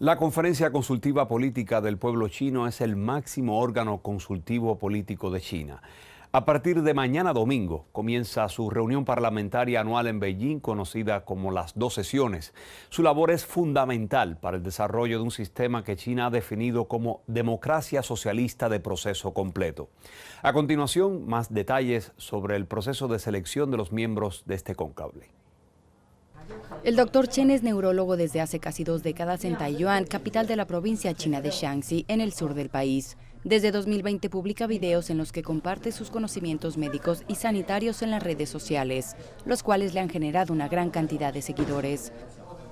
La Conferencia Consultiva Política del Pueblo Chino es el máximo órgano consultivo político de China. A partir de mañana domingo comienza su reunión parlamentaria anual en Beijing, conocida como las dos sesiones. Su labor es fundamental para el desarrollo de un sistema que China ha definido como democracia socialista de proceso completo. A continuación, más detalles sobre el proceso de selección de los miembros de este concable. El doctor Chen es neurólogo desde hace casi dos décadas en Taiyuan, capital de la provincia china de Shaanxi, en el sur del país. Desde 2020 publica videos en los que comparte sus conocimientos médicos y sanitarios en las redes sociales, los cuales le han generado una gran cantidad de seguidores.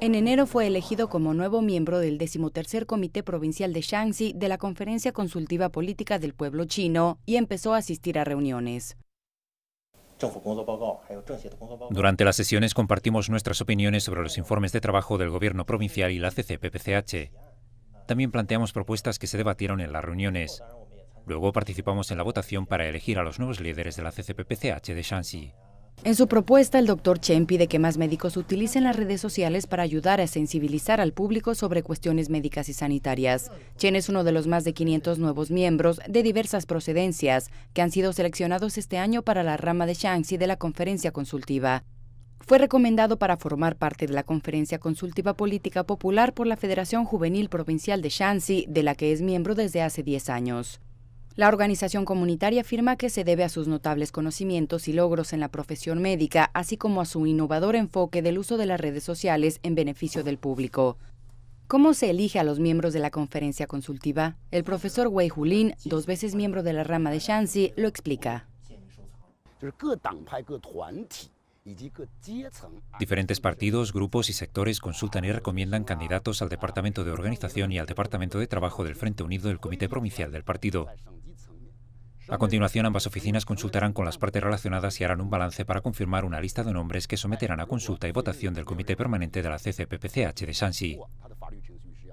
En enero fue elegido como nuevo miembro del 13 Comité Provincial de Shaanxi de la Conferencia Consultiva Política del Pueblo Chino y empezó a asistir a reuniones. Durante las sesiones compartimos nuestras opiniones sobre los informes de trabajo del Gobierno provincial y la CCPPCH. También planteamos propuestas que se debatieron en las reuniones. Luego participamos en la votación para elegir a los nuevos líderes de la CCPPCH de Shanxi. En su propuesta, el doctor Chen pide que más médicos utilicen las redes sociales para ayudar a sensibilizar al público sobre cuestiones médicas y sanitarias. Chen es uno de los más de 500 nuevos miembros de diversas procedencias que han sido seleccionados este año para la rama de Shanxi de la conferencia consultiva. Fue recomendado para formar parte de la Conferencia Consultiva Política Popular por la Federación Juvenil Provincial de Shanxi, de la que es miembro desde hace 10 años. La organización comunitaria afirma que se debe a sus notables conocimientos y logros en la profesión médica, así como a su innovador enfoque del uso de las redes sociales en beneficio del público. ¿Cómo se elige a los miembros de la conferencia consultiva? El profesor Wei Julin, dos veces miembro de la rama de Shanxi, lo explica. Diferentes partidos, grupos y sectores consultan y recomiendan candidatos al Departamento de Organización y al Departamento de Trabajo del Frente Unido del Comité Provincial del Partido. A continuación, ambas oficinas consultarán con las partes relacionadas y harán un balance para confirmar una lista de nombres que someterán a consulta y votación del Comité Permanente de la CCPPCH de Shanxi.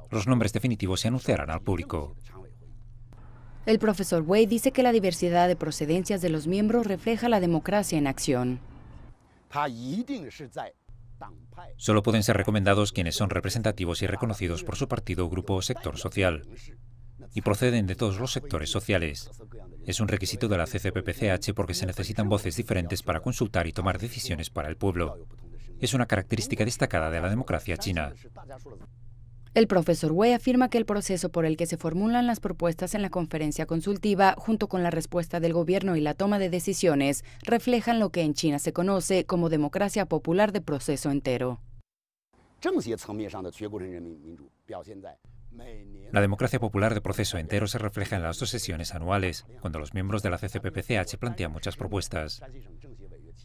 Los nombres definitivos se anunciarán al público. El profesor Wei dice que la diversidad de procedencias de los miembros refleja la democracia en acción. Solo pueden ser recomendados quienes son representativos y reconocidos por su partido, grupo o sector social y proceden de todos los sectores sociales. Es un requisito de la CCPPCH porque se necesitan voces diferentes para consultar y tomar decisiones para el pueblo. Es una característica destacada de la democracia china. El profesor Wei afirma que el proceso por el que se formulan las propuestas en la conferencia consultiva, junto con la respuesta del gobierno y la toma de decisiones, reflejan lo que en China se conoce como democracia popular de proceso entero. La democracia popular de proceso entero se refleja en las dos sesiones anuales, cuando los miembros de la CCPPCH plantean muchas propuestas.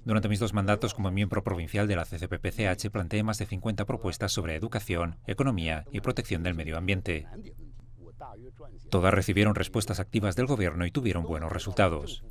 Durante mis dos mandatos como miembro provincial de la CCPPCH planteé más de 50 propuestas sobre educación, economía y protección del medio ambiente. Todas recibieron respuestas activas del gobierno y tuvieron buenos resultados.